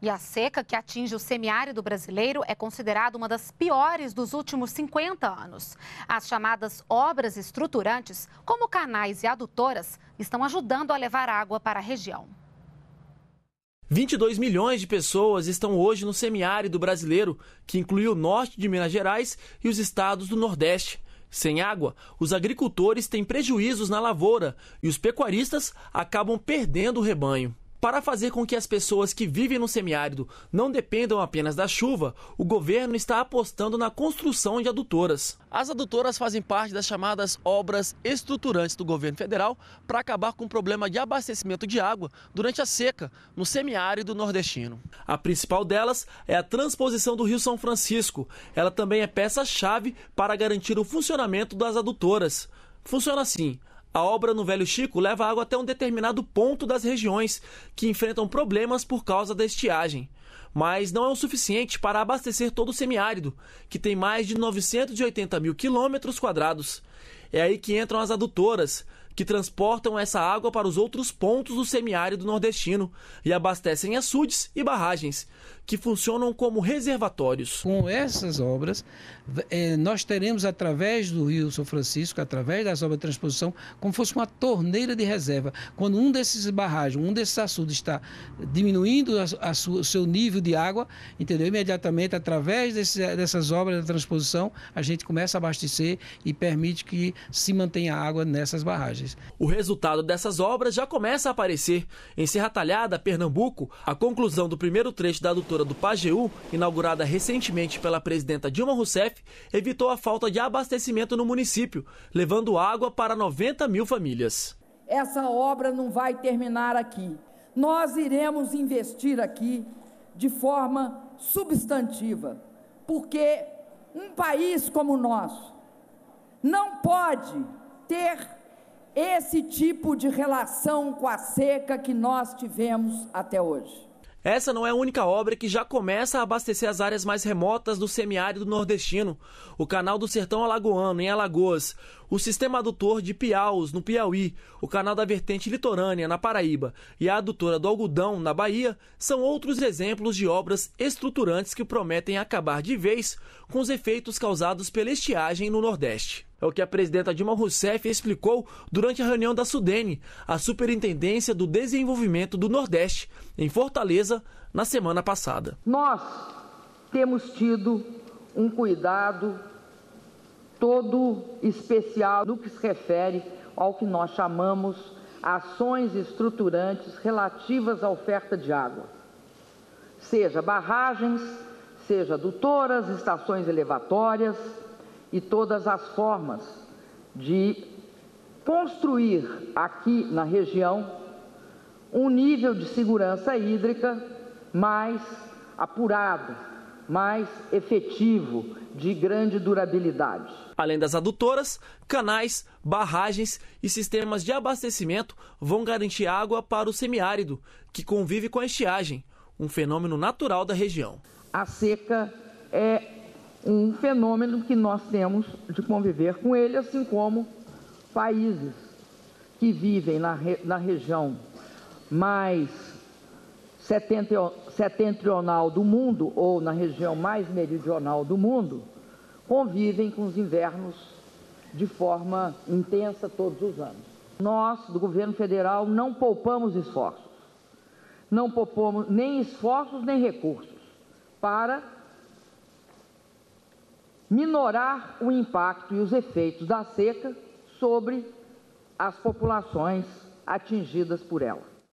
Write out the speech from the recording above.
E a seca que atinge o semiárido brasileiro é considerada uma das piores dos últimos 50 anos. As chamadas obras estruturantes, como canais e adutoras, estão ajudando a levar água para a região. 22 milhões de pessoas estão hoje no semiárido brasileiro, que inclui o norte de Minas Gerais e os estados do Nordeste. Sem água, os agricultores têm prejuízos na lavoura e os pecuaristas acabam perdendo o rebanho. Para fazer com que as pessoas que vivem no semiárido não dependam apenas da chuva, o governo está apostando na construção de adutoras. As adutoras fazem parte das chamadas obras estruturantes do governo federal para acabar com o problema de abastecimento de água durante a seca no semiárido nordestino. A principal delas é a transposição do Rio São Francisco. Ela também é peça-chave para garantir o funcionamento das adutoras. Funciona assim: a obra no Velho Chico leva água até um determinado ponto das regiões que enfrentam problemas por causa da estiagem. Mas não é o suficiente para abastecer todo o semiárido, que tem mais de 980 mil quilômetros quadrados. É aí que entram as adutoras, que transportam essa água para os outros pontos do semiárido nordestino e abastecem açudes e barragens, que funcionam como reservatórios. Com essas obras, eh, nós teremos, através do Rio São Francisco, através das obras de transposição, como fosse uma torneira de reserva. Quando um desses barragens, um desses açudes está diminuindo o seu nível de água, entendeu? Imediatamente, através desse, dessas obras de transposição, a gente começa a abastecer e permite que se mantenha água nessas barragens. O resultado dessas obras já começa a aparecer. Em Serra Talhada, Pernambuco, a conclusão do primeiro trecho da adutora do Pajeú, inaugurada recentemente pela presidenta Dilma Rousseff, evitou a falta de abastecimento no município, levando água para 90 mil famílias. Essa obra não vai terminar aqui. Nós iremos investir aqui de forma substantiva, porque um país como o nosso não pode ter esse tipo de relação com a seca que nós tivemos até hoje. Essa não é a única obra que já começa a abastecer as áreas mais remotas do semiárido nordestino. O Canal do Sertão Alagoano, em Alagoas, o sistema adutor de Piaus, no Piauí, o canal da vertente litorânea, na Paraíba, e a adutora do algodão, na Bahia, são outros exemplos de obras estruturantes que prometem acabar de vez com os efeitos causados pela estiagem no Nordeste. É o que a presidenta Dilma Rousseff explicou durante a reunião da Sudene, a Superintendência do Desenvolvimento do Nordeste, em Fortaleza, na semana passada. Nós temos tido um cuidado todo especial no que se refere ao que nós chamamos ações estruturantes relativas à oferta de água, seja barragens, seja adutoras, estações elevatórias e todas as formas de construir aqui na região um nível de segurança hídrica mais apurado, mais efetivo, de grande durabilidade. Além das adutoras, canais, barragens e sistemas de abastecimento vão garantir água para o semiárido, que convive com a estiagem, um fenômeno natural da região. A seca é um fenômeno que nós temos de conviver com ele, assim como países que vivem na, re na região mais setentrional do mundo, ou na região mais meridional do mundo, convivem com os invernos de forma intensa todos os anos. Nós, do governo federal, não poupamos esforços, não poupamos nem esforços nem recursos para minorar o impacto e os efeitos da seca sobre as populações atingidas por ela.